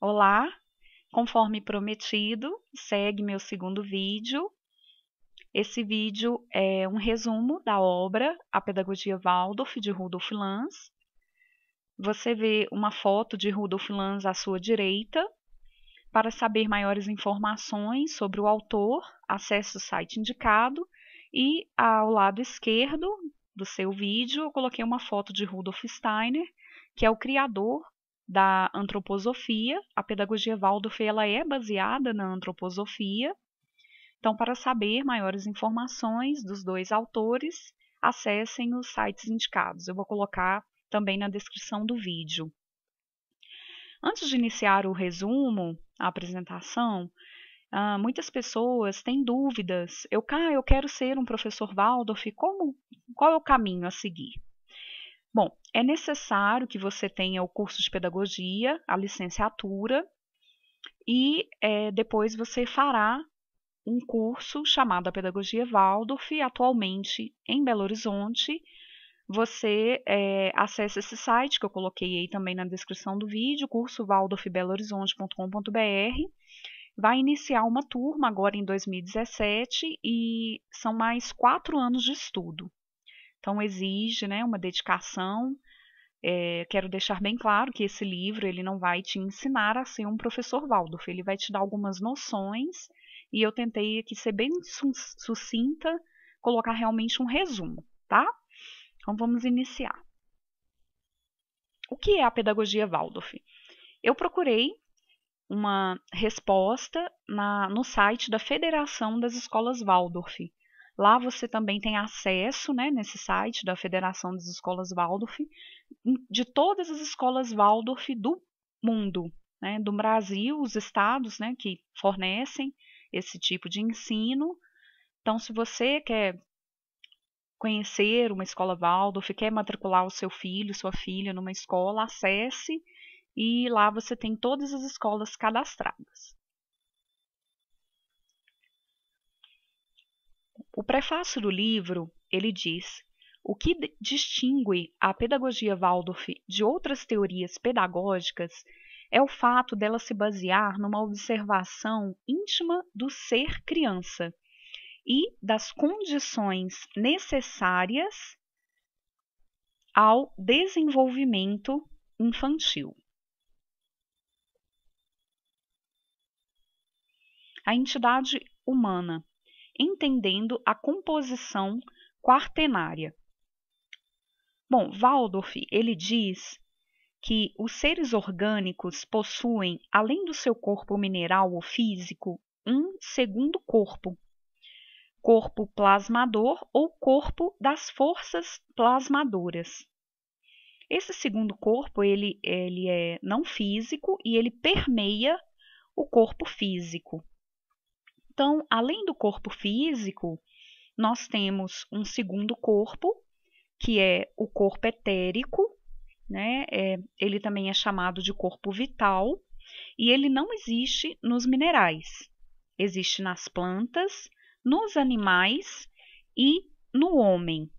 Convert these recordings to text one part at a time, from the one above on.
Olá, conforme prometido, segue meu segundo vídeo. Esse vídeo é um resumo da obra A Pedagogia Waldorf, de Rudolf Lanz. Você vê uma foto de Rudolf Lanz à sua direita. Para saber maiores informações sobre o autor, acesse o site indicado e ao lado esquerdo do seu vídeo eu coloquei uma foto de Rudolf Steiner, que é o criador da antroposofia. A pedagogia Waldorf ela é baseada na antroposofia. Então, para saber maiores informações dos dois autores, acessem os sites indicados. Eu vou colocar também na descrição do vídeo. Antes de iniciar o resumo, a apresentação, ah, muitas pessoas têm dúvidas. Eu, ah, eu quero ser um professor Waldorf, como, qual é o caminho a seguir? Bom, é necessário que você tenha o curso de pedagogia, a licenciatura, e é, depois você fará um curso chamado a Pedagogia Waldorf, atualmente em Belo Horizonte. Você é, acessa esse site que eu coloquei aí também na descrição do vídeo, curso waldorfbelohorizonte.com.br. Vai iniciar uma turma agora em 2017 e são mais quatro anos de estudo. Então exige, né, uma dedicação. É, quero deixar bem claro que esse livro ele não vai te ensinar a ser um professor Waldorf, ele vai te dar algumas noções e eu tentei aqui ser bem sucinta, colocar realmente um resumo, tá? Então vamos iniciar. O que é a pedagogia Waldorf? Eu procurei uma resposta na, no site da Federação das Escolas Waldorf, Lá você também tem acesso, né, nesse site da Federação das Escolas Waldorf, hum, de todas as escolas Waldorf do mundo, né, do Brasil, os estados, né, que fornecem esse tipo de ensino. Então, se você quer conhecer uma escola Waldorf, quer matricular o seu filho, sua filha numa escola, acesse e lá você tem todas as escolas cadastradas. O prefácio do livro, ele diz, o que distingue a pedagogia Waldorf de outras teorias pedagógicas é o fato dela se basear numa observação íntima do ser criança e das condições necessárias ao desenvolvimento infantil. A entidade humana entendendo a composição quartenária. Bom, Waldorf, ele diz que os seres orgânicos possuem, além do seu corpo mineral ou físico, um segundo corpo, corpo plasmador ou corpo das forças plasmadoras. Esse segundo corpo ele, ele é não físico e ele permeia o corpo físico. Então, além do corpo físico, nós temos um segundo corpo, que é o corpo etérico, né? É, ele também é chamado de corpo vital, e ele não existe nos minerais. Existe nas plantas, nos animais e no homem.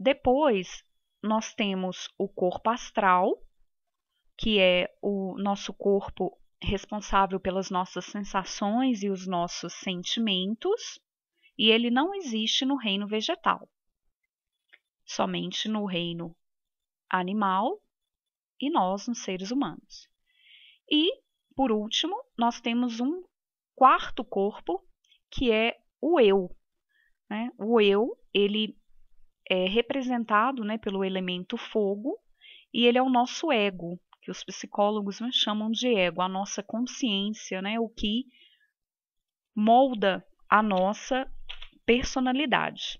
Depois, nós temos o corpo astral, que é o nosso corpo responsável pelas nossas sensações e os nossos sentimentos, e ele não existe no reino vegetal, somente no reino animal e nós, nos seres humanos. E, por último, nós temos um quarto corpo, que é o eu. Né? O eu, ele é representado né, pelo elemento fogo e ele é o nosso ego, que os psicólogos chamam de ego, a nossa consciência, né, o que molda a nossa personalidade.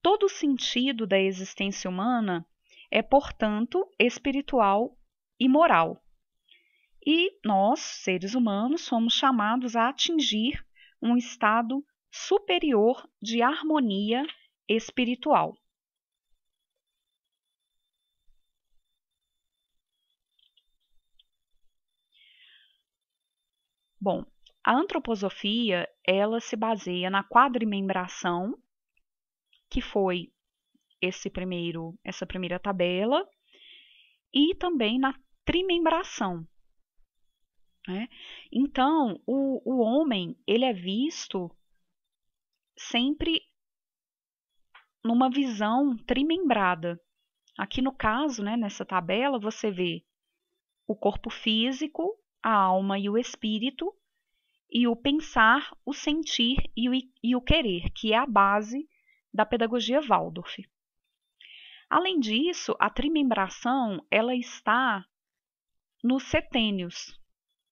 Todo o sentido da existência humana é, portanto, espiritual e moral. E nós, seres humanos, somos chamados a atingir um estado superior de harmonia espiritual. Bom, a antroposofia, ela se baseia na quadrimembração, que foi esse primeiro, essa primeira tabela, e também na trimembração. Né? Então, o, o homem, ele é visto sempre numa visão trimembrada. Aqui no caso, né, nessa tabela, você vê o corpo físico, a alma e o espírito, e o pensar, o sentir e o, e o querer, que é a base da pedagogia Waldorf. Além disso, a trimembração ela está nos setênios.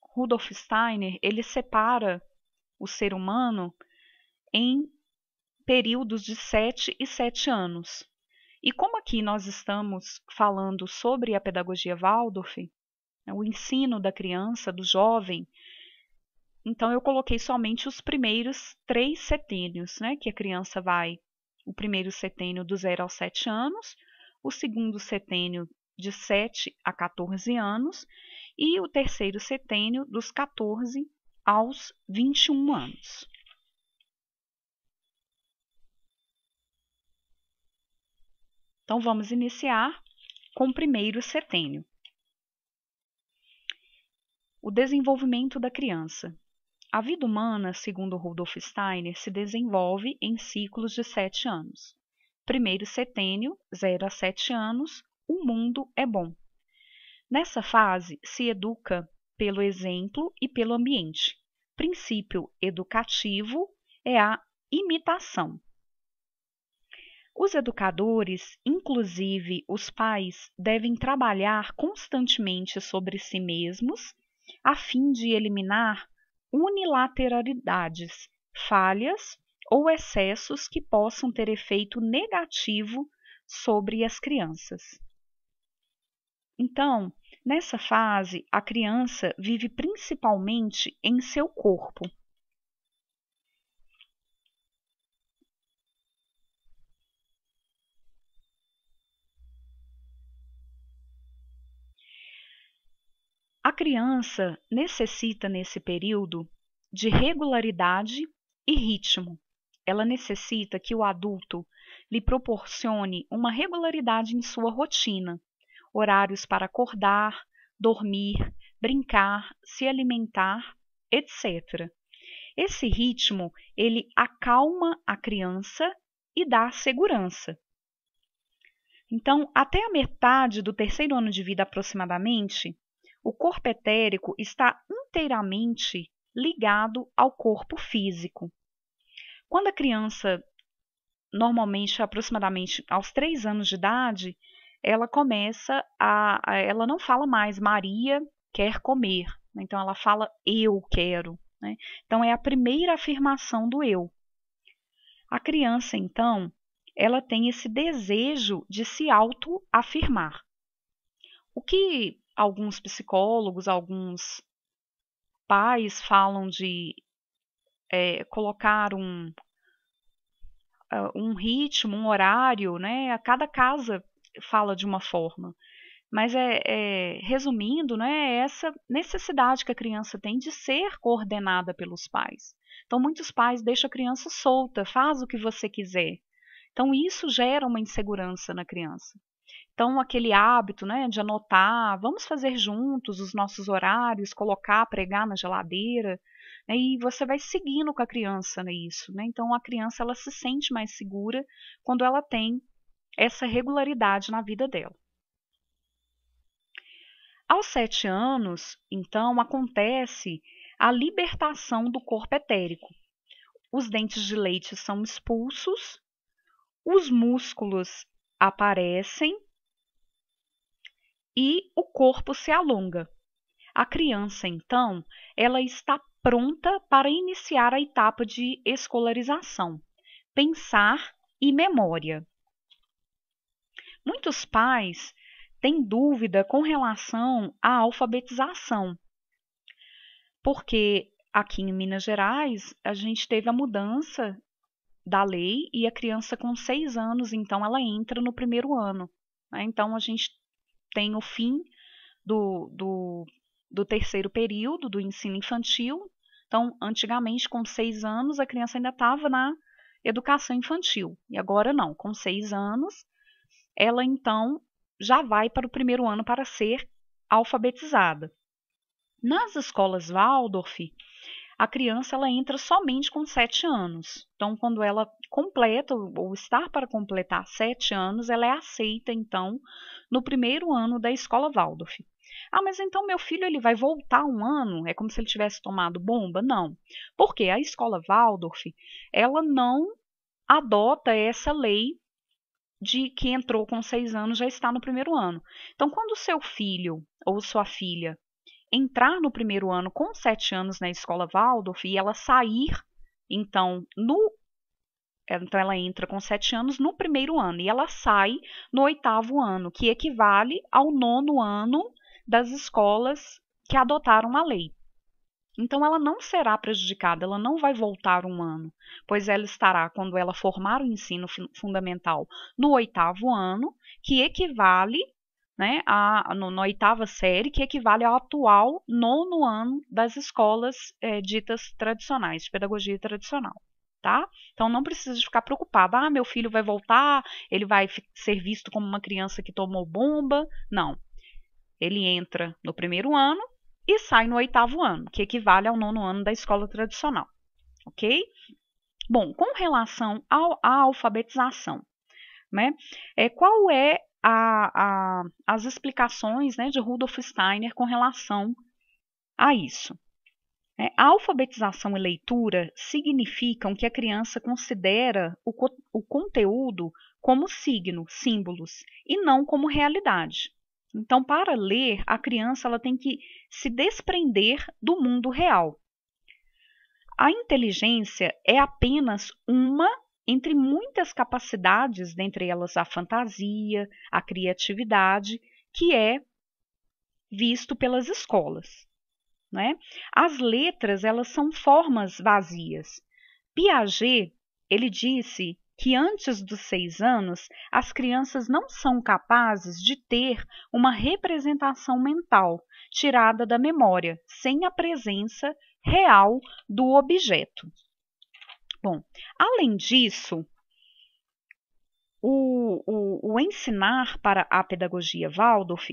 Rudolf Steiner ele separa o ser humano em períodos de sete e sete anos. E como aqui nós estamos falando sobre a pedagogia Waldorf, né, o ensino da criança, do jovem. Então, eu coloquei somente os primeiros três setênios, né, que a criança vai, o primeiro setênio do 0 aos 7 anos, o segundo setênio de 7 a 14 anos e o terceiro setênio dos 14 aos 21 anos. Então, vamos iniciar com o primeiro setênio. O desenvolvimento da criança. A vida humana, segundo Rudolf Steiner, se desenvolve em ciclos de sete anos. Primeiro setênio, 0 a 7 anos, o mundo é bom. Nessa fase, se educa pelo exemplo e pelo ambiente. Princípio educativo é a imitação. Os educadores, inclusive os pais, devem trabalhar constantemente sobre si mesmos a fim de eliminar unilateralidades, falhas ou excessos que possam ter efeito negativo sobre as crianças. Então, nessa fase, a criança vive principalmente em seu corpo, criança necessita, nesse período, de regularidade e ritmo. Ela necessita que o adulto lhe proporcione uma regularidade em sua rotina, horários para acordar, dormir, brincar, se alimentar, etc. Esse ritmo, ele acalma a criança e dá segurança. Então, até a metade do terceiro ano de vida aproximadamente, o corpo etérico está inteiramente ligado ao corpo físico. Quando a criança, normalmente aproximadamente aos três anos de idade, ela começa a. Ela não fala mais Maria quer comer. Né? Então ela fala eu quero. Né? Então é a primeira afirmação do eu. A criança, então, ela tem esse desejo de se autoafirmar. O que alguns psicólogos, alguns pais falam de é, colocar um, ah, um ritmo, um horário, né? A cada casa fala de uma forma. Mas é, é, resumindo, né, é essa necessidade que a criança tem de ser coordenada pelos pais. Então, muitos pais deixam a criança solta, faz o que você quiser. Então, isso gera uma insegurança na criança. Então, aquele hábito né, de anotar, vamos fazer juntos os nossos horários, colocar, pregar na geladeira, né, e você vai seguindo com a criança nisso. Né, né, então, a criança ela se sente mais segura quando ela tem essa regularidade na vida dela. Aos sete anos, então, acontece a libertação do corpo etérico. Os dentes de leite são expulsos, os músculos aparecem e o corpo se alonga. A criança, então, ela está pronta para iniciar a etapa de escolarização, pensar e memória. Muitos pais têm dúvida com relação à alfabetização, porque aqui em Minas Gerais a gente teve a mudança da lei e a criança com seis anos, então, ela entra no primeiro ano. Né? Então, a gente tem o fim do, do, do terceiro período do ensino infantil. Então, antigamente, com seis anos, a criança ainda estava na educação infantil. E agora não, com seis anos, ela então já vai para o primeiro ano para ser alfabetizada. Nas escolas Waldorf, a criança ela entra somente com 7 anos. Então, quando ela completa ou está para completar 7 anos, ela é aceita então no primeiro ano da escola Waldorf. Ah, mas então meu filho ele vai voltar um ano? É como se ele tivesse tomado bomba? Não. Porque a escola Waldorf, ela não adota essa lei de que entrou com seis anos já está no primeiro ano. Então, quando o seu filho ou sua filha entrar no primeiro ano com sete anos na escola Waldorf e ela sair, então, no. É, então, ela entra com sete anos no primeiro ano e ela sai no oitavo ano, que equivale ao nono ano das escolas que adotaram a lei. Então, ela não será prejudicada, ela não vai voltar um ano, pois ela estará, quando ela formar o ensino fundamental, no oitavo ano, que equivale né, a, no, na oitava série, que equivale ao atual nono ano das escolas é, ditas tradicionais, de pedagogia tradicional. Tá? Então não precisa ficar preocupada, ah, meu filho vai voltar, ele vai ser visto como uma criança que tomou bomba. Não. Ele entra no primeiro ano e sai no oitavo ano, que equivale ao nono ano da escola tradicional. Ok? Bom, com relação ao, à alfabetização, né? É, qual é a, a, as explicações né, de Rudolf Steiner com relação a isso. É, a alfabetização e leitura significam que a criança considera o, o conteúdo como signo, símbolos, e não como realidade. Então, para ler, a criança ela tem que se desprender do mundo real. A inteligência é apenas uma entre muitas capacidades, dentre elas a fantasia, a criatividade, que é visto pelas escolas. Né? As letras elas são formas vazias. Piaget ele disse que antes dos seis anos as crianças não são capazes de ter uma representação mental tirada da memória, sem a presença real do objeto. Bom, além disso, o, o, o ensinar para a pedagogia Waldorf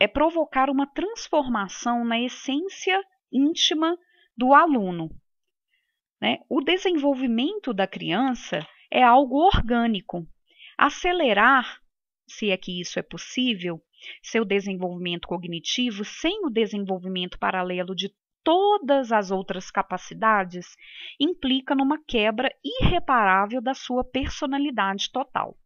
é provocar uma transformação na essência íntima do aluno. Né? O desenvolvimento da criança é algo orgânico. Acelerar, se é que isso é possível, seu desenvolvimento cognitivo sem o desenvolvimento paralelo de todas as outras capacidades implica numa quebra irreparável da sua personalidade total.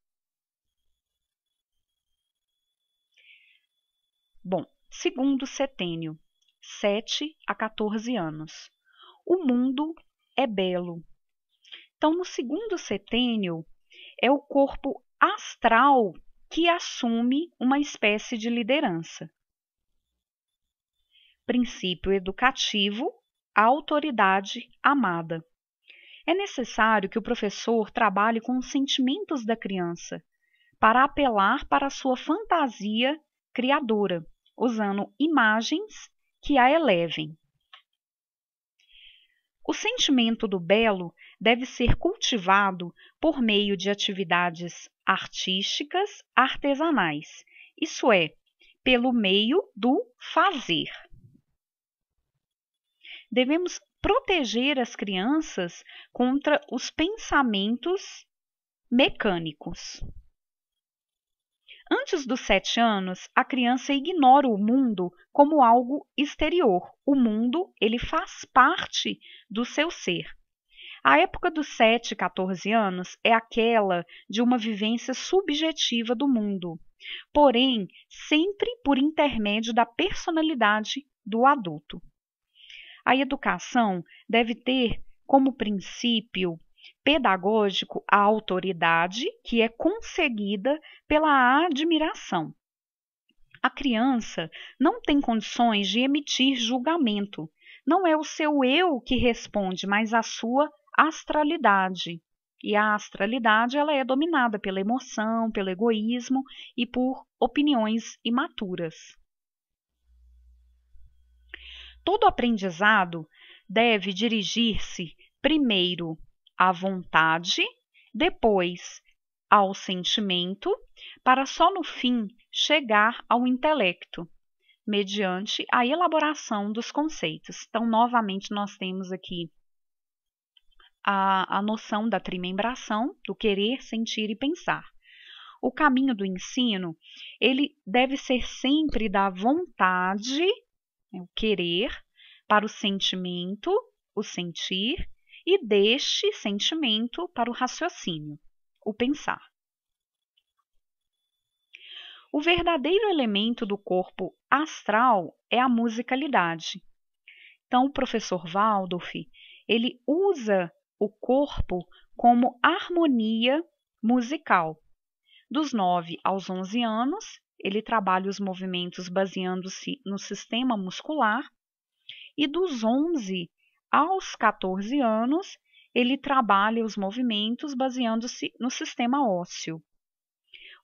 Bom, segundo setênio, 7 a 14 anos. O mundo é belo. Então, no segundo setênio, é o corpo astral que assume uma espécie de liderança princípio educativo, a autoridade amada. É necessário que o professor trabalhe com os sentimentos da criança para apelar para a sua fantasia criadora, usando imagens que a elevem. O sentimento do belo deve ser cultivado por meio de atividades artísticas artesanais, isso é, pelo meio do fazer devemos proteger as crianças contra os pensamentos mecânicos. Antes dos sete anos, a criança ignora o mundo como algo exterior. O mundo ele faz parte do seu ser. A época dos 7, 14 anos é aquela de uma vivência subjetiva do mundo, porém sempre por intermédio da personalidade do adulto. A educação deve ter como princípio pedagógico a autoridade que é conseguida pela admiração. A criança não tem condições de emitir julgamento. Não é o seu eu que responde, mas a sua astralidade. E a astralidade ela é dominada pela emoção, pelo egoísmo e por opiniões imaturas todo aprendizado deve dirigir-se primeiro à vontade, depois ao sentimento, para só no fim chegar ao intelecto, mediante a elaboração dos conceitos. Então, novamente, nós temos aqui a, a noção da trimembração, do querer, sentir e pensar. O caminho do ensino, ele deve ser sempre da vontade o querer, para o sentimento, o sentir, e deste sentimento para o raciocínio, o pensar. O verdadeiro elemento do corpo astral é a musicalidade. Então, o professor Waldorf, ele usa o corpo como harmonia musical. Dos 9 aos 11 anos, ele trabalha os movimentos baseando-se no sistema muscular, e dos 11 aos 14 anos, ele trabalha os movimentos baseando-se no sistema ósseo.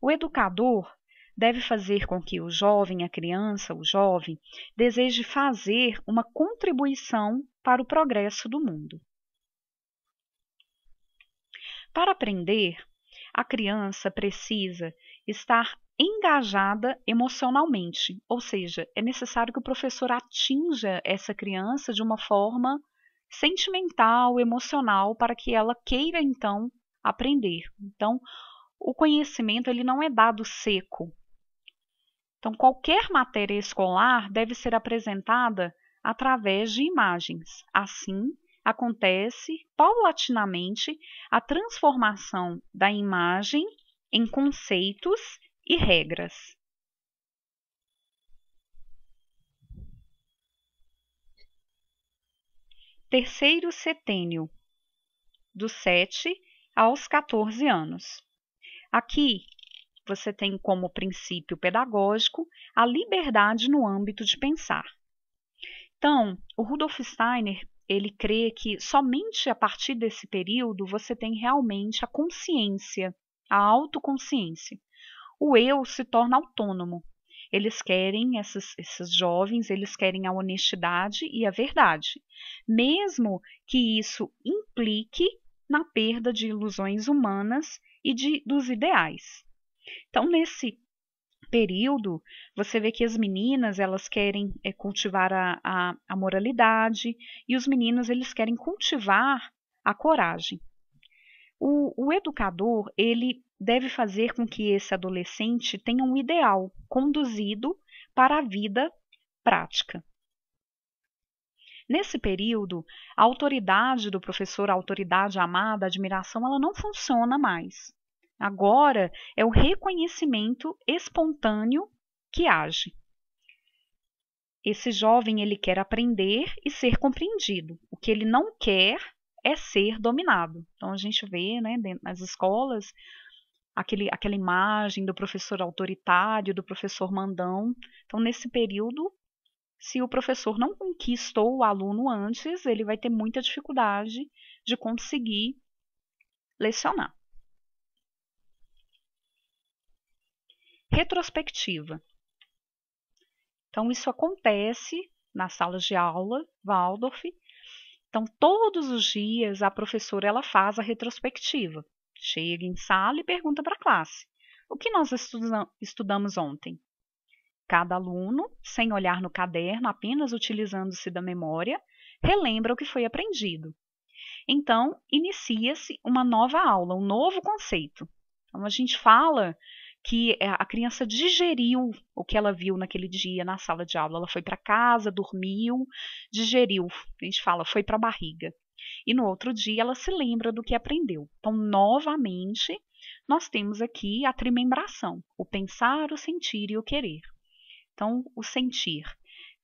O educador deve fazer com que o jovem, a criança, o jovem, deseje fazer uma contribuição para o progresso do mundo. Para aprender, a criança precisa estar engajada emocionalmente, ou seja, é necessário que o professor atinja essa criança de uma forma sentimental, emocional, para que ela queira então aprender. Então, o conhecimento ele não é dado seco. Então, qualquer matéria escolar deve ser apresentada através de imagens. Assim, acontece paulatinamente a transformação da imagem em conceitos e regras. Terceiro setênio, dos 7 aos 14 anos. Aqui você tem como princípio pedagógico a liberdade no âmbito de pensar. Então, o Rudolf Steiner ele crê que somente a partir desse período você tem realmente a consciência, a autoconsciência o eu se torna autônomo. Eles querem, esses, esses jovens, eles querem a honestidade e a verdade, mesmo que isso implique na perda de ilusões humanas e de, dos ideais. Então, nesse período, você vê que as meninas elas querem é, cultivar a, a, a moralidade e os meninos eles querem cultivar a coragem. O, o educador ele deve fazer com que esse adolescente tenha um ideal conduzido para a vida prática. Nesse período, a autoridade do professor, a autoridade amada, a admiração, ela não funciona mais. Agora é o reconhecimento espontâneo que age. Esse jovem ele quer aprender e ser compreendido. O que ele não quer é ser dominado. Então a gente vê, né, nas escolas, aquele, aquela imagem do professor autoritário, do professor mandão. Então, nesse período, se o professor não conquistou o aluno antes, ele vai ter muita dificuldade de conseguir lecionar. Retrospectiva. Então, isso acontece nas salas de aula Waldorf. Então, todos os dias a professora ela faz a retrospectiva. Chega em sala e pergunta para a classe: O que nós estuda estudamos ontem? Cada aluno, sem olhar no caderno, apenas utilizando-se da memória, relembra o que foi aprendido. Então, inicia-se uma nova aula, um novo conceito. Então, a gente fala que eh, a criança digeriu o que ela viu naquele dia na sala de aula. Ela foi para casa, dormiu, digeriu. A gente fala, foi para a barriga. E no outro dia ela se lembra do que aprendeu. Então, novamente, nós temos aqui a trimembração: o pensar, o sentir e o querer. Então, o sentir,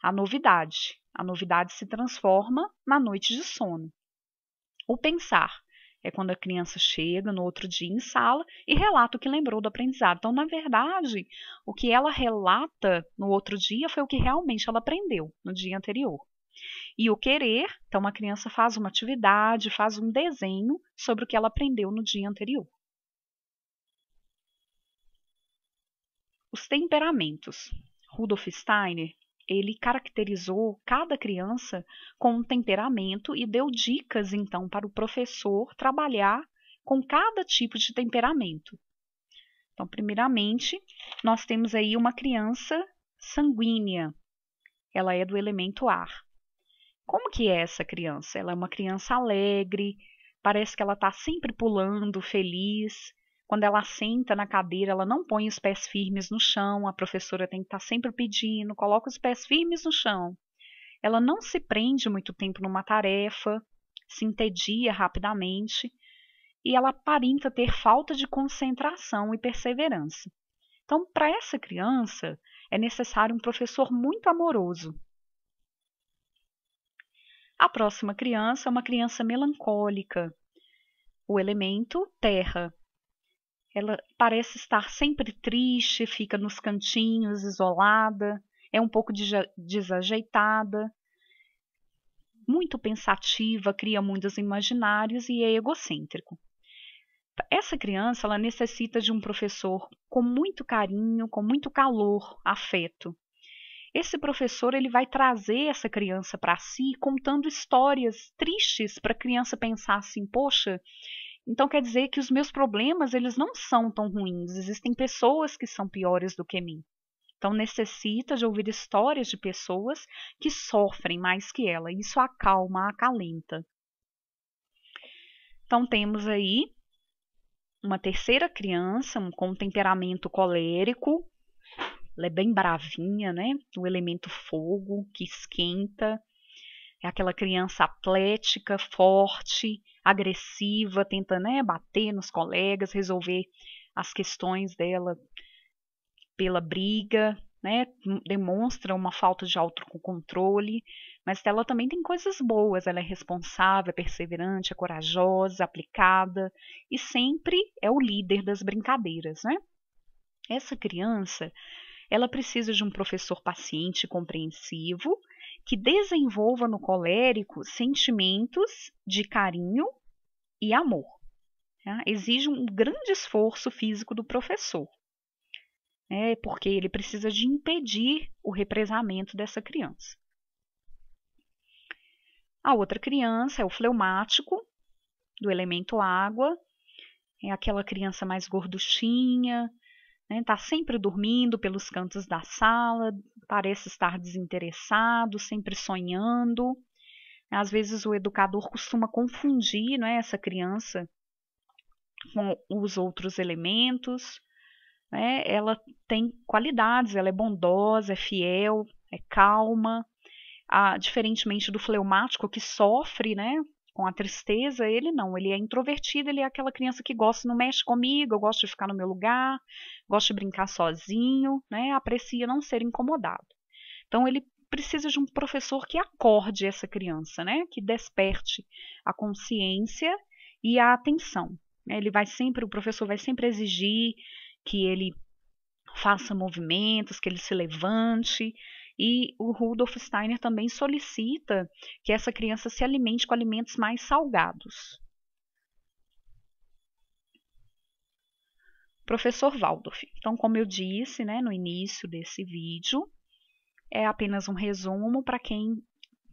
a novidade. A novidade se transforma na noite de sono. O pensar é quando a criança chega no outro dia em sala e relata o que lembrou do aprendizado. Então, na verdade, o que ela relata no outro dia foi o que realmente ela aprendeu no dia anterior. E o querer, então uma criança faz uma atividade, faz um desenho sobre o que ela aprendeu no dia anterior. Os temperamentos. Rudolf Steiner, ele caracterizou cada criança com um temperamento e deu dicas então para o professor trabalhar com cada tipo de temperamento. Então, primeiramente, nós temos aí uma criança sanguínea. Ela é do elemento ar. Como que é essa criança? Ela é uma criança alegre, parece que ela está sempre pulando, feliz. Quando ela senta na cadeira, ela não põe os pés firmes no chão, a professora tem que estar tá sempre pedindo, coloca os pés firmes no chão. Ela não se prende muito tempo numa tarefa, se entedia rapidamente e ela aparenta ter falta de concentração e perseverança. Então, para essa criança, é necessário um professor muito amoroso, a próxima criança é uma criança melancólica. O elemento terra. Ela parece estar sempre triste, fica nos cantinhos, isolada, é um pouco desajeitada, muito pensativa, cria mundos imaginários e é egocêntrico. Essa criança ela necessita de um professor com muito carinho, com muito calor, afeto esse professor ele vai trazer essa criança para si contando histórias tristes para a criança pensar assim, poxa, então quer dizer que os meus problemas eles não são tão ruins, existem pessoas que são piores do que mim. Então necessita de ouvir histórias de pessoas que sofrem mais que ela, isso acalma, acalenta. Então temos aí uma terceira criança com um temperamento colérico, ela é bem bravinha, né? O elemento fogo que esquenta. É aquela criança atlética, forte, agressiva, tenta né, bater nos colegas, resolver as questões dela pela briga, né? Hum, demonstra uma falta de autocontrole, mas ela também tem coisas boas. Ela é responsável, é perseverante, é corajosa, aplicada e sempre é o líder das brincadeiras, né? Essa criança ela precisa de um professor paciente e compreensivo que desenvolva no colérico sentimentos de carinho e amor. Tá? Exige um grande esforço físico do professor, né? porque ele precisa de impedir o represamento dessa criança. A outra criança é o fleumático, do elemento água, é aquela criança mais gorduchinha, Está né? sempre dormindo pelos cantos da sala, parece estar desinteressado, sempre sonhando. Às vezes o educador costuma confundir né, essa criança com os outros elementos. Né? Ela tem qualidades, ela é bondosa, é fiel, é calma. Ah, diferentemente do fleumático que sofre, né? com a tristeza, ele não, ele é introvertido, ele é aquela criança que gosta, não mexe comigo, eu gosto de ficar no meu lugar, gosto de brincar sozinho, né? Aprecia não ser incomodado. Então ele precisa de um professor que acorde essa criança, né? Que desperte a consciência e a atenção. Ele vai sempre, o professor vai sempre exigir que ele faça movimentos, que ele se levante, e o Rudolf Steiner também solicita que essa criança se alimente com alimentos mais salgados. Professor Waldorf. Então, como eu disse né, no início desse vídeo, é apenas um resumo para quem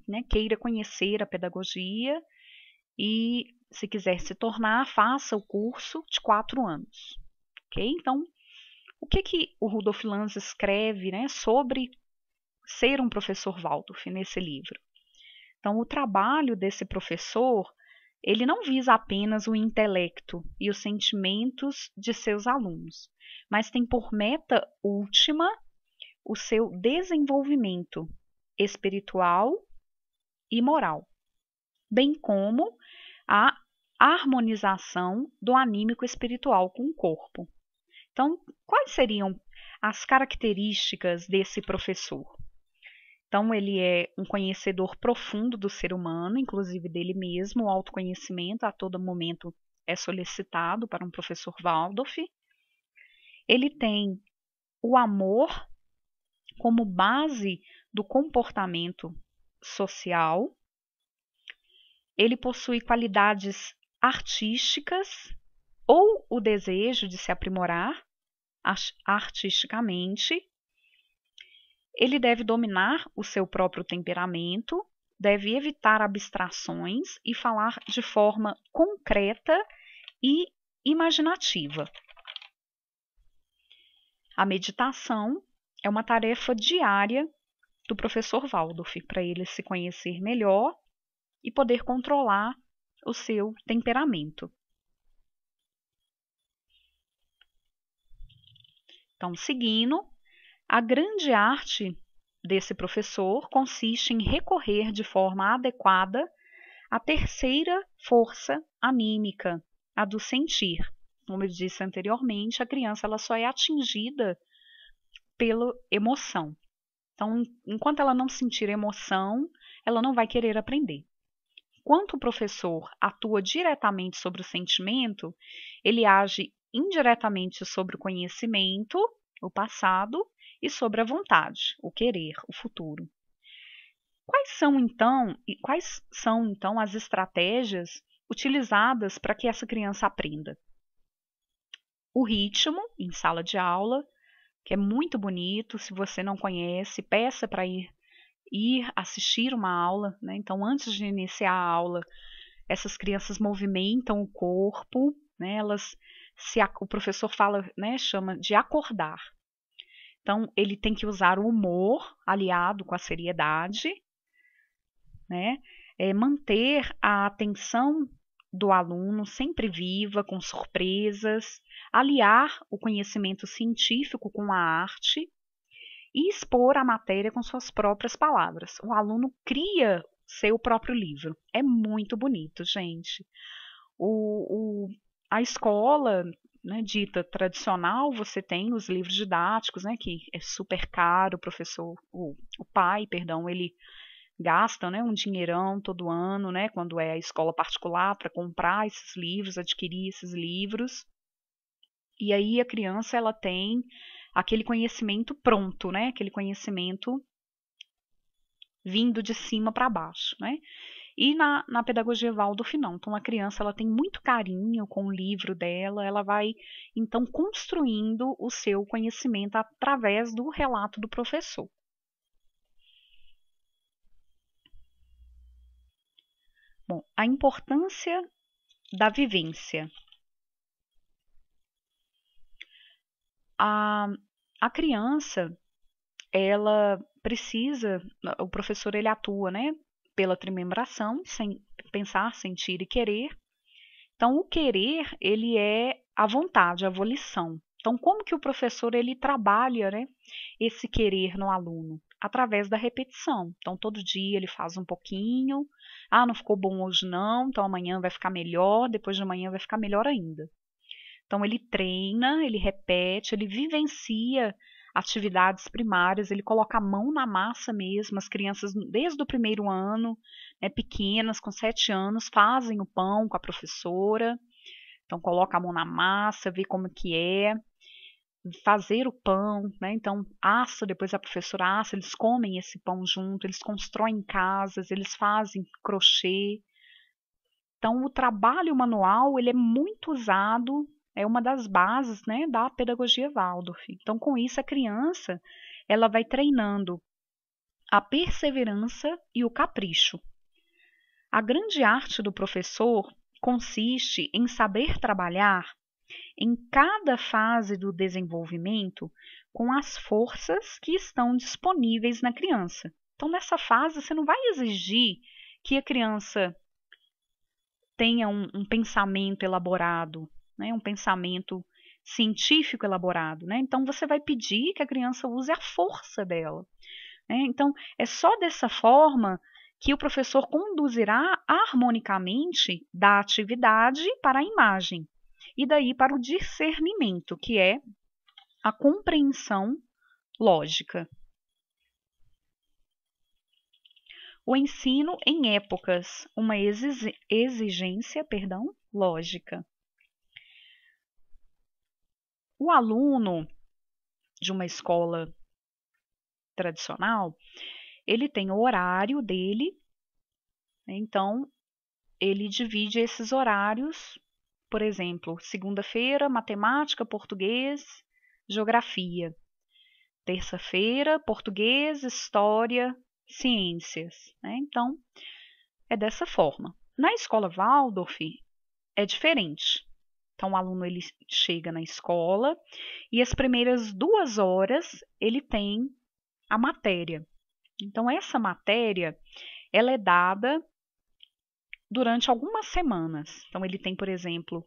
né, queira conhecer a pedagogia e, se quiser se tornar, faça o curso de quatro anos. Ok? Então, o que, que o Rudolf Lanz escreve né, sobre ser um professor Waldorf nesse livro. Então, o trabalho desse professor, ele não visa apenas o intelecto e os sentimentos de seus alunos, mas tem por meta última o seu desenvolvimento espiritual e moral, bem como a harmonização do anímico espiritual com o corpo. Então, quais seriam as características desse professor? Então, ele é um conhecedor profundo do ser humano, inclusive dele mesmo. O autoconhecimento a todo momento é solicitado para um professor Waldorf. Ele tem o amor como base do comportamento social. Ele possui qualidades artísticas ou o desejo de se aprimorar artisticamente ele deve dominar o seu próprio temperamento, deve evitar abstrações e falar de forma concreta e imaginativa. A meditação é uma tarefa diária do professor Waldorf para ele se conhecer melhor e poder controlar o seu temperamento. Então, seguindo, a grande arte desse professor consiste em recorrer de forma adequada à terceira força anímica, a do sentir. Como eu disse anteriormente, a criança ela só é atingida pela emoção. Então, enquanto ela não sentir emoção, ela não vai querer aprender. Enquanto o professor atua diretamente sobre o sentimento, ele age indiretamente sobre o conhecimento, o passado, e sobre a vontade, o querer, o futuro. Quais são então, quais são então as estratégias utilizadas para que essa criança aprenda? O ritmo em sala de aula, que é muito bonito, se você não conhece, peça para ir ir assistir uma aula, né? Então, antes de iniciar a aula, essas crianças movimentam o corpo, né? Elas se o professor fala, né, chama de acordar. Então, ele tem que usar o humor aliado com a seriedade, né? É manter a atenção do aluno sempre viva, com surpresas, aliar o conhecimento científico com a arte e expor a matéria com suas próprias palavras. O aluno cria seu próprio livro. É muito bonito, gente. O, o, a escola né, dita tradicional, você tem os livros didáticos, né, que é super caro, o professor, o, o pai, perdão, ele gasta né, um dinheirão todo ano, né, quando é a escola particular, para comprar esses livros, adquirir esses livros. E aí a criança ela tem aquele conhecimento pronto, né, aquele conhecimento vindo de cima para baixo, né? E na, na pedagogia Waldorf, não. Então, a criança ela tem muito carinho com o livro dela, ela vai, então, construindo o seu conhecimento através do relato do professor. Bom, a importância da vivência. A, a criança, ela precisa, o professor ele atua, né, pela trimembração, sem pensar, sentir e querer. Então, o querer, ele é a vontade, a volição. Então, como que o professor ele trabalha né, esse querer no aluno? Através da repetição. Então, todo dia ele faz um pouquinho. Ah, não ficou bom hoje não, então amanhã vai ficar melhor, depois de amanhã vai ficar melhor ainda. Então, ele treina, ele repete, ele vivencia atividades primárias, ele coloca a mão na massa mesmo, as crianças desde o primeiro ano, né, pequenas, com sete anos, fazem o pão com a professora, então coloca a mão na massa, vê como que é, fazer o pão, né, então assa, depois a professora assa, eles comem esse pão junto, eles constroem casas, eles fazem crochê, então o trabalho manual ele é muito usado é uma das bases né, da pedagogia Waldorf. Então, com isso, a criança ela vai treinando a perseverança e o capricho. A grande arte do professor consiste em saber trabalhar em cada fase do desenvolvimento com as forças que estão disponíveis na criança. Então, nessa fase, você não vai exigir que a criança tenha um, um pensamento elaborado, né, um pensamento científico elaborado. Né? Então, você vai pedir que a criança use a força dela. Né? Então, é só dessa forma que o professor conduzirá harmonicamente da atividade para a imagem e daí para o discernimento, que é a compreensão lógica. O ensino em épocas, uma exigência, perdão, lógica. O aluno de uma escola tradicional, ele tem o horário dele, né, então ele divide esses horários, por exemplo, segunda-feira, matemática, português, geografia. Terça-feira, português, história, ciências. Né? Então, é dessa forma. Na escola Waldorf, é diferente. Então, o aluno ele chega na escola e as primeiras duas horas ele tem a matéria. Então, essa matéria ela é dada durante algumas semanas. Então, ele tem, por exemplo,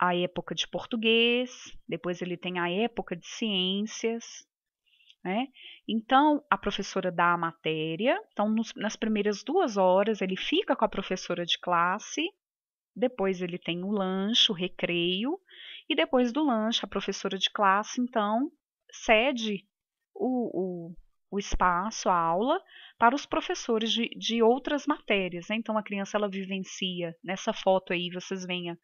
a época de português, depois ele tem a época de ciências. Né? Então, a professora dá a matéria. Então, nos, nas primeiras duas horas, ele fica com a professora de classe depois ele tem o lanche, o recreio, e depois do lanche, a professora de classe, então, cede o, o, o espaço, a aula, para os professores de, de outras matérias. Né? Então, a criança ela vivencia, nessa foto aí, vocês veem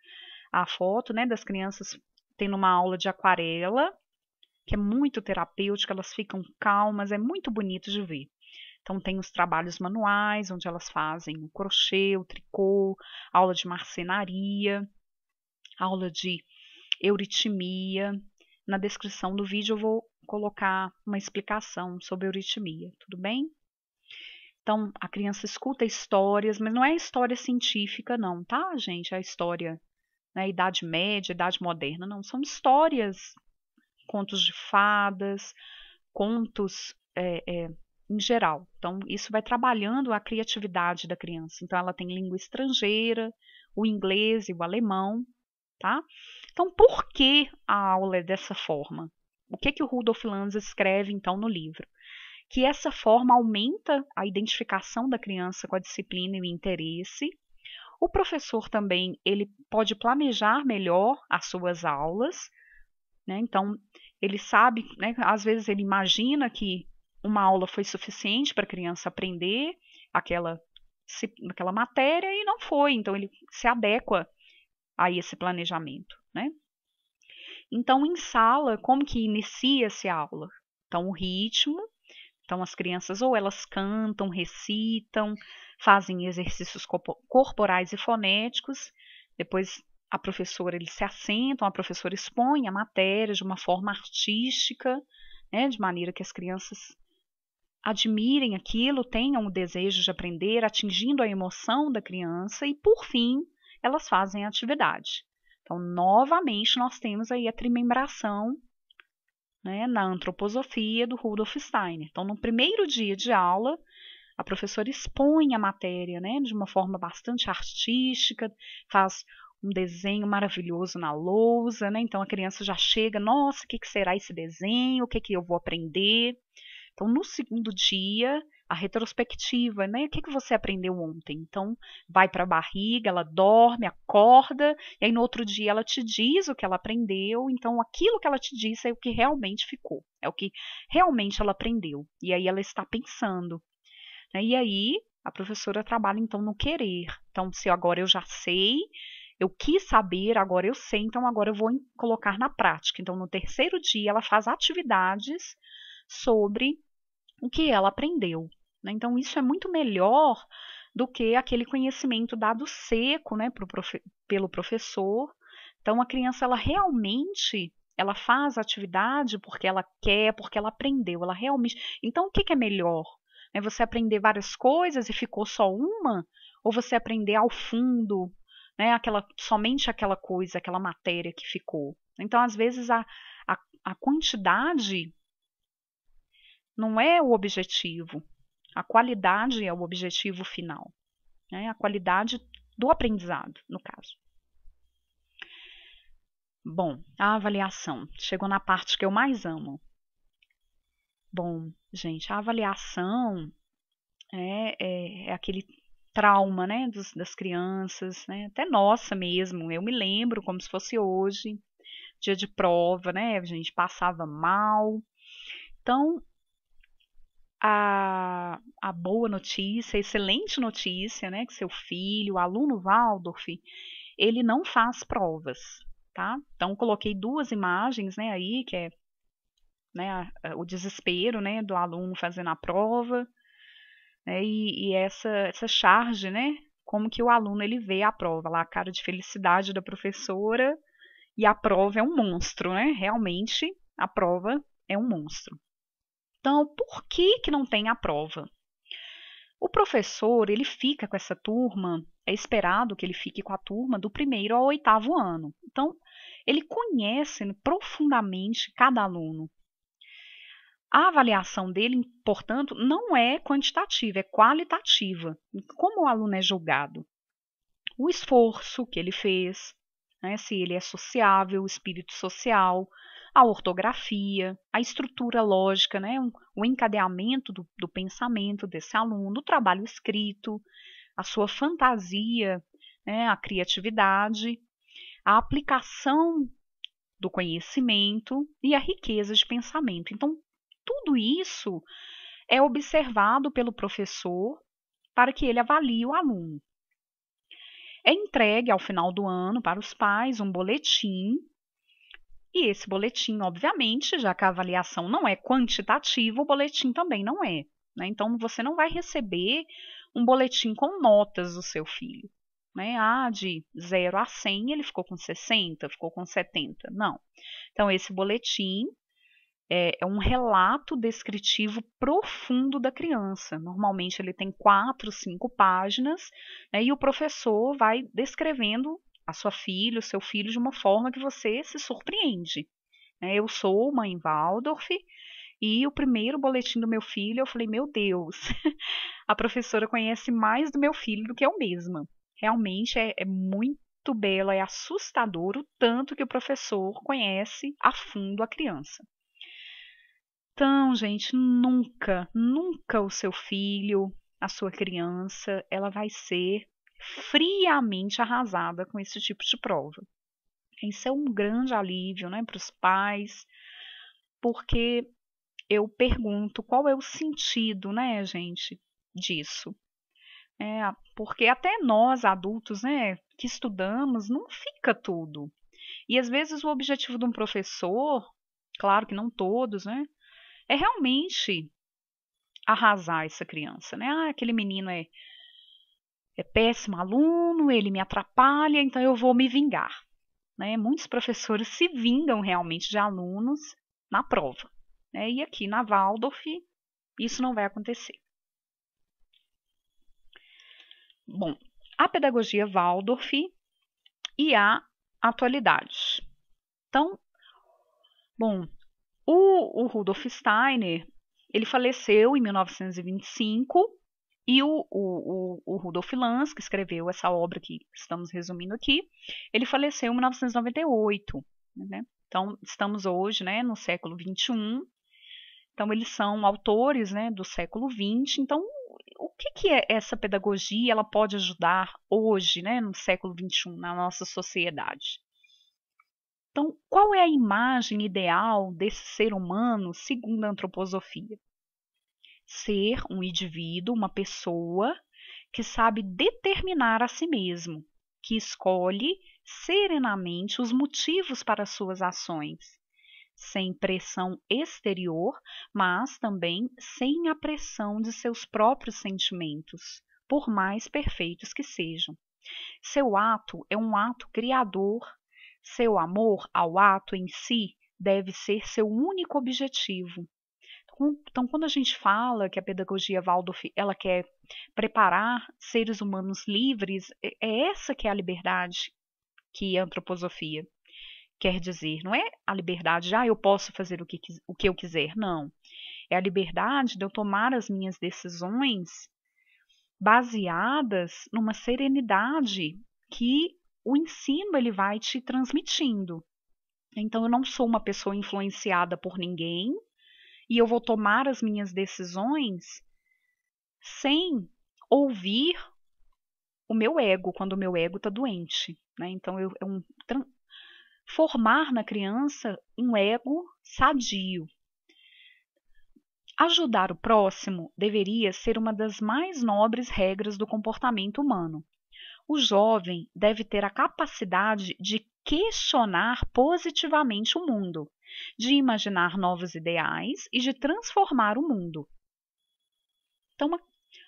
a, foto né, das crianças tendo uma aula de aquarela, que é muito terapêutica, elas ficam calmas, é muito bonito de ver. Então tem os trabalhos manuais, onde elas fazem o crochê, o tricô, aula de marcenaria, aula de euritmia. Na descrição do vídeo eu vou colocar uma explicação sobre euritmia, tudo bem? Então, a criança escuta histórias, mas não é história científica, não, tá, gente? É a história né, Idade Média, Idade Moderna, não. São histórias, contos de fadas, contos é, é, em geral. Então, isso vai trabalhando a criatividade da criança. Então, ela tem língua estrangeira, o inglês e o alemão, tá? Então, por que a aula é dessa forma? O que, que o Rudolf Lanz escreve, então, no livro? Que essa forma aumenta a identificação da criança com a disciplina e o interesse. O professor também ele pode planejar melhor as suas aulas, né? Então, ele sabe, né, às vezes ele imagina que uma aula foi suficiente para a criança aprender aquela, se, aquela matéria e não foi. Então, ele se adequa a esse planejamento. Né? Então, em sala, como que inicia-se a aula? Então, o ritmo. Então, as crianças ou elas cantam, recitam, fazem exercícios corporais e fonéticos. Depois, a professora, eles se assentam, a professora expõe a matéria de uma forma artística, né, de maneira que as crianças admirem aquilo, tenham o desejo de aprender, atingindo a emoção da criança e, por fim, elas fazem a atividade. Então, novamente, nós temos aí a trimembração né, na antroposofia do Rudolf Steiner. Então, no primeiro dia de aula, a professora expõe a matéria né, de uma forma bastante artística, faz um desenho maravilhoso na lousa, né? Então a criança já chega, nossa, o que, que será esse desenho? O que, que eu vou aprender? Então, no segundo dia, a retrospectiva, né? O que, que você aprendeu ontem? Então, vai para a barriga, ela dorme, acorda, e aí no outro dia ela te diz o que ela aprendeu. Então, aquilo que ela te disse é o que realmente ficou, é o que realmente ela aprendeu. E aí ela está pensando. Né? E aí a professora trabalha então no querer. Então, se agora eu já sei, eu quis saber, agora eu sei, então agora eu vou colocar na prática. Então, no terceiro dia, ela faz atividades sobre o que ela aprendeu. Né? Então, isso é muito melhor do que aquele conhecimento dado seco né, pro profe pelo professor. Então, a criança ela realmente ela faz a atividade porque ela quer, porque ela aprendeu, ela realmente. Então, o que, que é melhor? É você aprender várias coisas e ficou só uma? Ou você aprender ao fundo, né? Aquela, somente aquela coisa, aquela matéria que ficou? Então, às vezes, a, a, a quantidade não é o objetivo. A qualidade é o objetivo final. Né? A qualidade do aprendizado, no caso. Bom, a avaliação. Chegou na parte que eu mais amo. Bom, gente, a avaliação é, é, é aquele trauma né, dos, das crianças, né, até nossa mesmo. Eu me lembro como se fosse hoje, dia de prova, né? A gente passava mal. Então, a, a boa notícia, a excelente notícia, né, que seu filho, o aluno Waldorf, ele não faz provas, tá? Então coloquei duas imagens, né, aí que é né, o desespero, né, do aluno fazendo a prova, né, e, e essa essa charge, né, como que o aluno ele vê a prova, lá a cara de felicidade da professora e a prova é um monstro, né? Realmente a prova é um monstro questão por que, que não tem a prova. O professor ele fica com essa turma, é esperado que ele fique com a turma do primeiro ao oitavo ano. Então, ele conhece profundamente cada aluno. A avaliação dele, portanto, não é quantitativa, é qualitativa. Como o aluno é julgado? O esforço que ele fez, né, se ele é sociável, espírito social, a ortografia, a estrutura lógica, né, o encadeamento do, do pensamento desse aluno, o trabalho escrito, a sua fantasia, né, a criatividade, a aplicação do conhecimento e a riqueza de pensamento. Então, tudo isso é observado pelo professor para que ele avalie o aluno. É entregue ao final do ano para os pais um boletim e esse boletim, obviamente, já que a avaliação não é quantitativa, o boletim também não é. Né? Então, você não vai receber um boletim com notas do seu filho. Né? Ah, de 0 a 100 ele ficou com 60, ficou com 70. Não. Então, esse boletim é, é, um relato descritivo profundo da criança. Normalmente ele tem quatro, cinco páginas, né, e o professor vai descrevendo a sua filha, o seu filho, de uma forma que você se surpreende. Né? Eu sou mãe Waldorf e o primeiro boletim do meu filho, eu falei, meu Deus, a professora conhece mais do meu filho do que eu mesma. Realmente é, é muito bela, é assustador o tanto que o professor conhece a fundo a criança. Então, gente, nunca, nunca o seu filho, a sua criança, ela vai ser friamente arrasada com esse tipo de prova. Isso é um grande alívio né, para os pais, porque eu pergunto qual é o sentido, né, gente, disso. É, porque até nós, adultos, né, que estudamos, não fica tudo. E às vezes o objetivo de um professor, claro que não todos, né, é realmente arrasar essa criança, né? Ah, aquele menino é é péssimo aluno, ele me atrapalha, então eu vou me vingar. Né? Muitos professores se vingam realmente de alunos na prova. Né? E aqui na Waldorf, isso não vai acontecer. Bom, a pedagogia Waldorf e a atualidade. Então, bom, o, o Rudolf Steiner, ele faleceu em 1925 e o, o, o, o Rudolf Lanz, que escreveu essa obra que estamos resumindo aqui, ele faleceu em 1998. Né? Então, estamos hoje né, no século XXI. Então, eles são autores né, do século XX. Então, o que, que é essa pedagogia ela pode ajudar hoje, né, no século XXI, na nossa sociedade? Então, qual é a imagem ideal desse ser humano segundo a antroposofia? ser um indivíduo, uma pessoa que sabe determinar a si mesmo, que escolhe serenamente os motivos para suas ações, sem pressão exterior, mas também sem a pressão de seus próprios sentimentos, por mais perfeitos que sejam. Seu ato é um ato criador, seu amor ao ato em si deve ser seu único objetivo, então, quando a gente fala que a pedagogia Waldorf ela quer preparar seres humanos livres, é, é essa que é a liberdade que a antroposofia quer dizer. Não é a liberdade de, ah, eu posso fazer o que, o que eu quiser. Não. É a liberdade de eu tomar as minhas decisões baseadas numa serenidade que o ensino ele vai te transmitindo. Então, eu não sou uma pessoa influenciada por ninguém, e eu vou tomar as minhas decisões sem ouvir o meu ego quando o meu ego está doente. Né? Então, eu, é um, formar na criança um ego sadio. Ajudar o próximo deveria ser uma das mais nobres regras do comportamento humano. O jovem deve ter a capacidade de questionar positivamente o mundo, de imaginar novos ideais e de transformar o mundo. Então,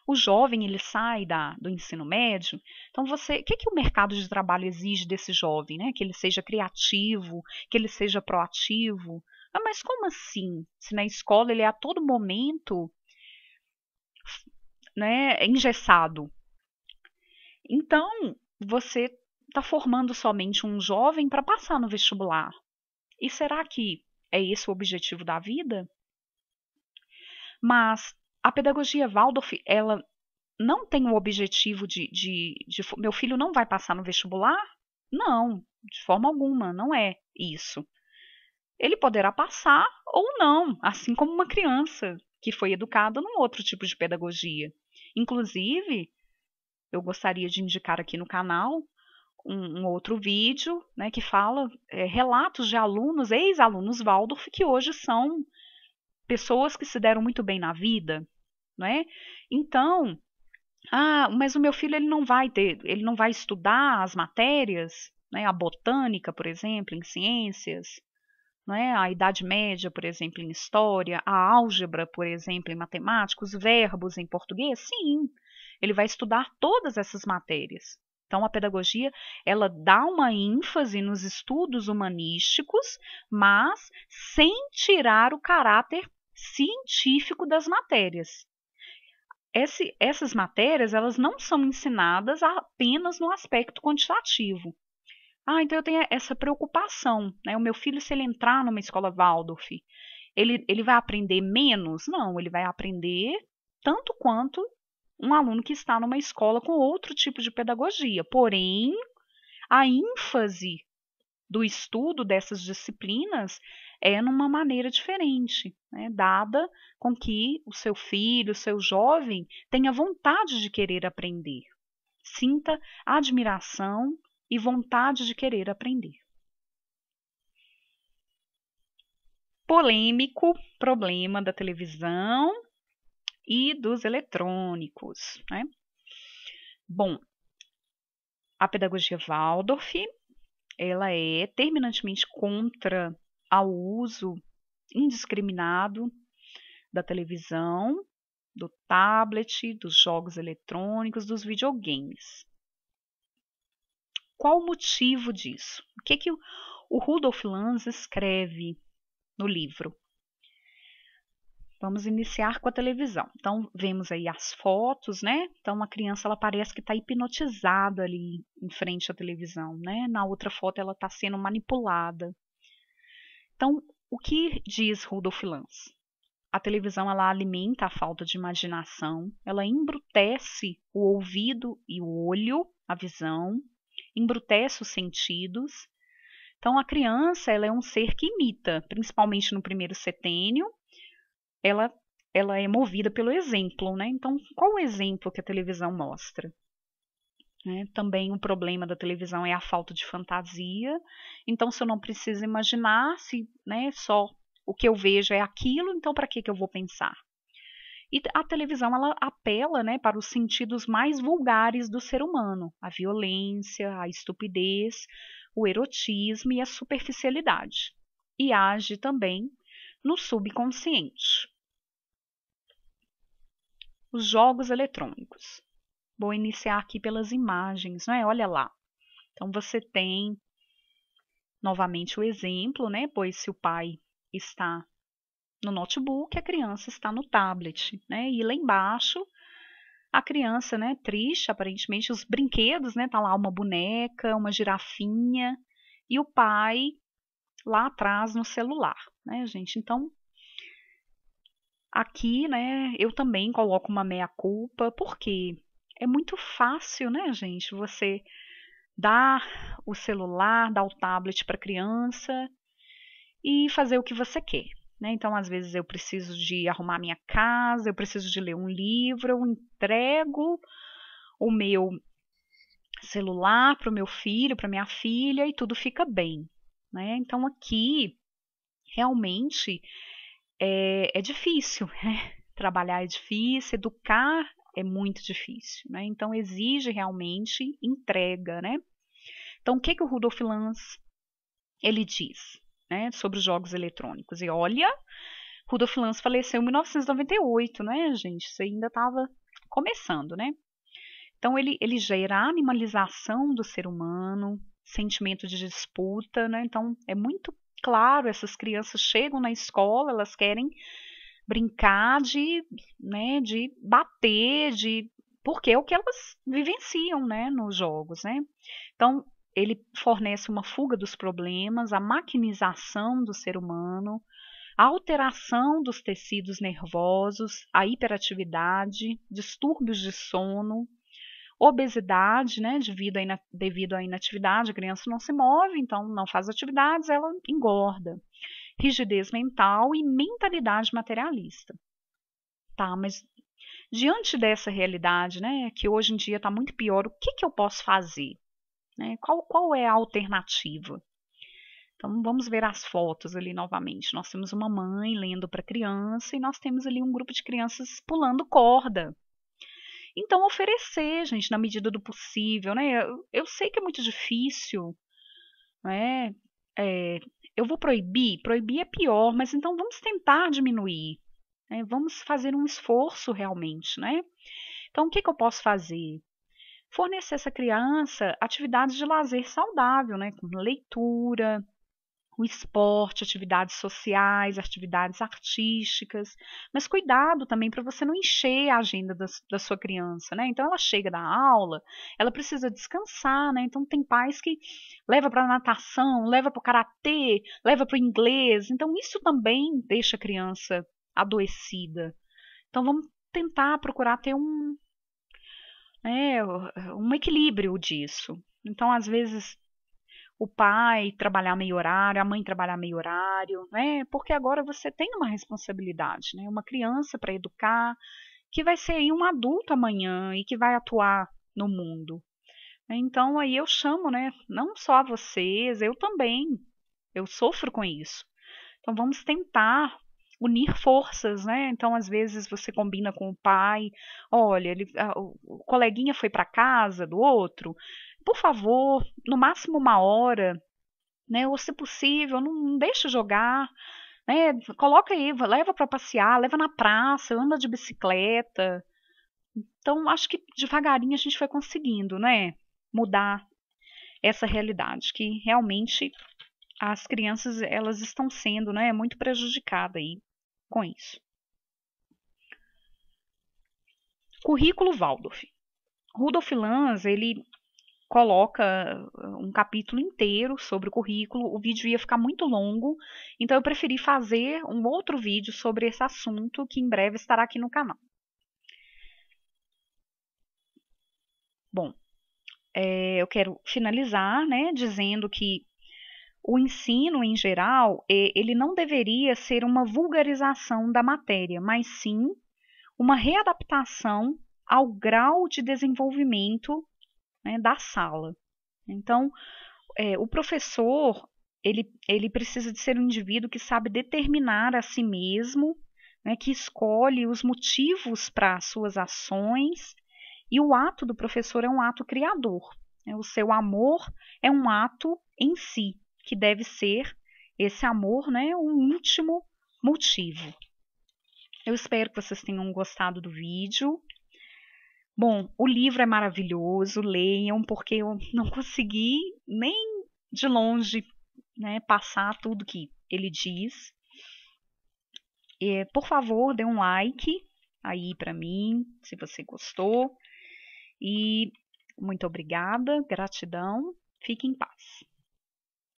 o jovem ele sai da, do ensino médio, então você, o que, que o mercado de trabalho exige desse jovem, né? Que ele seja criativo, que ele seja proativo. Ah, mas como assim? Se na escola ele é a todo momento, né, engessado. Então você está formando somente um jovem para passar no vestibular. E será que é esse o objetivo da vida? Mas a pedagogia Waldorf, ela não tem o objetivo de, de, de, meu filho não vai passar no vestibular? Não, de forma alguma, não é isso. Ele poderá passar ou não, assim como uma criança que foi educada num outro tipo de pedagogia. Inclusive, eu gostaria de indicar aqui no canal um, um, outro vídeo né, que fala é, relatos de alunos, ex-alunos Waldorf, que hoje são pessoas que se deram muito bem na vida. Né? Então, ah, mas o meu filho ele não vai ter, ele não vai estudar as matérias, né, a botânica, por exemplo, em ciências, né, a Idade Média, por exemplo, em história, a álgebra, por exemplo, em matemática, os verbos em português, sim, ele vai estudar todas essas matérias. Então, a pedagogia ela dá uma ênfase nos estudos humanísticos, mas sem tirar o caráter científico das matérias. Esse, essas matérias elas não são ensinadas apenas no aspecto quantitativo. Ah, então eu tenho essa preocupação, né? O meu filho, se ele entrar numa escola Waldorf, ele, ele vai aprender menos? Não, ele vai aprender tanto quanto um aluno que está numa escola com outro tipo de pedagogia. Porém, a ênfase do estudo dessas disciplinas é numa maneira diferente, né? dada com que o seu filho, o seu jovem tenha vontade de querer aprender, sinta admiração e vontade de querer aprender. Polêmico problema da televisão e dos eletrônicos. Né? Bom, a pedagogia Waldorf ela é terminantemente contra ao uso indiscriminado da televisão, do tablet, dos jogos eletrônicos, dos videogames. Qual o motivo disso? O que, que o Rudolf Lanz escreve no livro Vamos iniciar com a televisão. Então, vemos aí as fotos, né? Então, a criança ela parece que está hipnotizada ali em frente à televisão, né? Na outra foto, ela está sendo manipulada. Então, o que diz Rudolf Lanz? A televisão ela alimenta a falta de imaginação, ela embrutece o ouvido e o olho, a visão, embrutece os sentidos. Então, a criança ela é um ser que imita, principalmente no primeiro setênio, ela, ela é movida pelo exemplo, né? Então, qual o exemplo que a televisão mostra? Né? Também um problema da televisão é a falta de fantasia. Então, se eu não preciso imaginar, se né, só o que eu vejo é aquilo, então para que, que eu vou pensar? E a televisão ela apela né, para os sentidos mais vulgares do ser humano: a violência, a estupidez, o erotismo e a superficialidade. E age também no subconsciente. Os jogos eletrônicos. Vou iniciar aqui pelas imagens, não é? Olha lá. Então você tem novamente o exemplo, né? Pois se o pai está no notebook, a criança está no tablet, né? E lá embaixo a criança, né, triste, aparentemente os brinquedos, né, tá lá uma boneca, uma girafinha e o pai lá atrás no celular né, gente? Então, aqui, né, eu também coloco uma meia-culpa, porque é muito fácil, né, gente, você dar o celular, dar o tablet para criança e fazer o que você quer. Né? Então, às vezes, eu preciso de arrumar minha casa, eu preciso de ler um livro, eu entrego o meu celular para o meu filho, para minha filha, e tudo fica bem. Né? Então, aqui realmente é, é difícil, né? Trabalhar é difícil, educar é muito difícil, né? Então exige realmente entrega, né? Então o que que o Rudolf Lanz ele diz, né, sobre os jogos eletrônicos? E olha, Rudolf Lanz faleceu em 1998, né, gente? Isso ainda estava começando, né? Então ele ele gera a animalização do ser humano, sentimento de disputa, né? Então é muito Claro, essas crianças chegam na escola, elas querem brincar de, né, de bater, de porque é o que elas vivenciam, né, nos jogos, né? Então, ele fornece uma fuga dos problemas, a maquinização do ser humano, a alteração dos tecidos nervosos, a hiperatividade, distúrbios de sono, obesidade, né, devido à, devido à inatividade, a criança não se move, então não faz atividades, ela engorda. Rigidez mental e mentalidade materialista. Tá, mas diante dessa realidade, né, que hoje em dia está muito pior, o que, que eu posso fazer? Né? Qual, qual é a alternativa? Então vamos ver as fotos ali novamente. Nós temos uma mãe lendo para a criança e nós temos ali um grupo de crianças pulando corda, então, oferecer, gente, na medida do possível, né? Eu, eu sei que é muito difícil, né? É, eu vou proibir? Proibir é pior, mas então vamos tentar diminuir. Né? Vamos fazer um esforço realmente, né? Então, o que, que eu posso fazer? Fornecer essa criança atividades de lazer saudável, né? com leitura, o esporte, atividades sociais, atividades artísticas, mas cuidado também para você não encher a agenda da, da, sua criança, né? Então ela chega da aula, ela precisa descansar, né? Então tem pais que leva para natação, leva para o karatê, leva para o inglês, então isso também deixa a criança adoecida. Então vamos tentar procurar ter um, é, um equilíbrio disso. Então, às vezes, o pai trabalhar meio horário, a mãe trabalhar meio horário, né? Porque agora você tem uma responsabilidade, né? Uma criança para educar, que vai ser um adulto amanhã e que vai atuar no mundo. Então aí eu chamo, né? Não só vocês, eu também. Eu sofro com isso. Então vamos tentar unir forças, né? Então, às vezes você combina com o pai, olha, ele, a, o coleguinha foi para casa do outro, por favor, no máximo uma hora, né? Ou se possível, não, não deixe jogar, né? Coloca aí, leva para passear, leva na praça, anda de bicicleta. Então, acho que devagarinho a gente foi conseguindo, né? Mudar essa realidade, que realmente as crianças elas estão sendo, né, muito prejudicadas aí com isso. Currículo Waldorf. Rudolf Lanz, ele coloca eh, um capítulo inteiro sobre o currículo, o vídeo ia ficar muito longo, então eu preferi fazer um outro vídeo sobre esse assunto que em breve estará aqui no canal. Bom, é, eu quero finalizar, né, dizendo que o ensino em geral é, ele não deveria ser uma vulgarização da matéria, mas sim uma readaptação ao grau de desenvolvimento né, da sala. Então, é, o professor ele, ele precisa de ser um indivíduo que sabe determinar a si mesmo, né, que escolhe os motivos para suas ações, e o ato do professor é um ato criador. Né, o seu amor é um ato em si, que deve ser esse amor né, o último motivo. Eu espero que vocês tenham gostado do vídeo. Bom, o livro é maravilhoso, leiam, porque eu não consegui nem de longe né, passar tudo que ele diz. É, por favor, dê um like aí para mim, se você gostou. E muito obrigada, gratidão, fique em paz.